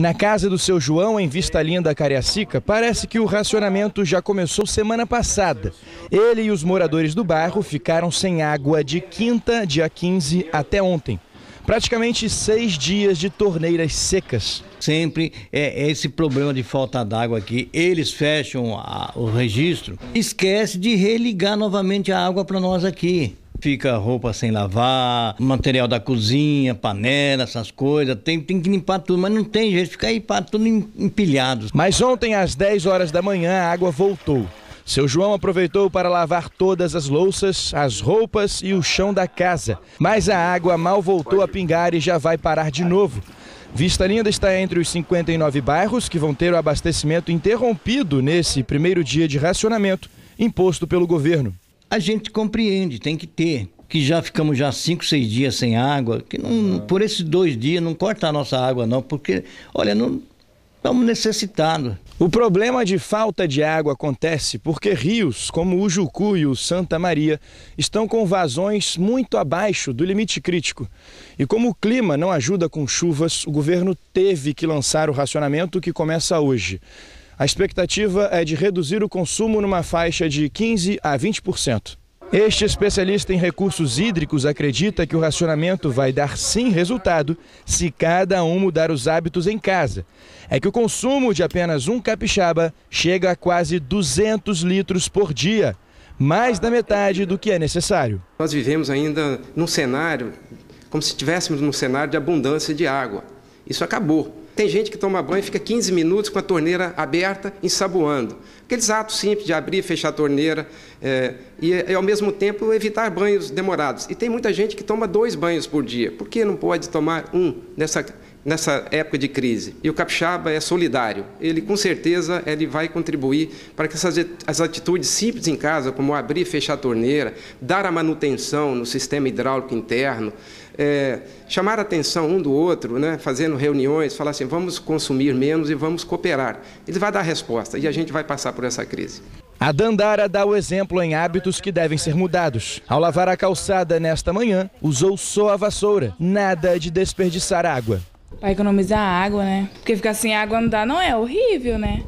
Na casa do seu João, em Vista Linda, Cariacica, parece que o racionamento já começou semana passada. Ele e os moradores do bairro ficaram sem água de quinta, dia 15, até ontem. Praticamente seis dias de torneiras secas. Sempre é esse problema de falta d'água aqui. Eles fecham a, o registro, esquece de religar novamente a água para nós aqui fica roupa sem lavar, material da cozinha, panela, essas coisas. Tem, tem que limpar tudo, mas não tem jeito, fica aí tudo empilhado. Mas ontem, às 10 horas da manhã, a água voltou. Seu João aproveitou para lavar todas as louças, as roupas e o chão da casa. Mas a água mal voltou a pingar e já vai parar de novo. Vista Linda está entre os 59 bairros que vão ter o abastecimento interrompido nesse primeiro dia de racionamento imposto pelo governo a gente compreende, tem que ter. Que já ficamos já cinco, seis dias sem água, que não, uhum. por esses dois dias não corta a nossa água não, porque, olha, não estamos necessitados. O problema de falta de água acontece porque rios como o Jucu e o Santa Maria estão com vazões muito abaixo do limite crítico. E como o clima não ajuda com chuvas, o governo teve que lançar o racionamento que começa hoje. A expectativa é de reduzir o consumo numa faixa de 15% a 20%. Este especialista em recursos hídricos acredita que o racionamento vai dar sim resultado se cada um mudar os hábitos em casa. É que o consumo de apenas um capixaba chega a quase 200 litros por dia, mais da metade do que é necessário. Nós vivemos ainda num cenário, como se estivéssemos num cenário de abundância de água. Isso acabou. Tem gente que toma banho e fica 15 minutos com a torneira aberta, ensaboando. Aqueles atos simples de abrir e fechar a torneira é, e, eh, e, ao mesmo tempo, evitar banhos demorados. E tem muita gente que toma dois banhos por dia. Por que não pode tomar um nessa nessa época de crise. E o capixaba é solidário. Ele, com certeza, ele vai contribuir para que essas as atitudes simples em casa, como abrir e fechar a torneira, dar a manutenção no sistema hidráulico interno, é, chamar a atenção um do outro, né, fazendo reuniões, falar assim, vamos consumir menos e vamos cooperar. Ele vai dar resposta e a gente vai passar por essa crise. A Dandara dá o exemplo em hábitos que devem ser mudados. Ao lavar a calçada nesta manhã, usou só a vassoura, nada de desperdiçar água. Pra economizar água, né? Porque ficar sem água não dá, não é, é horrível, né?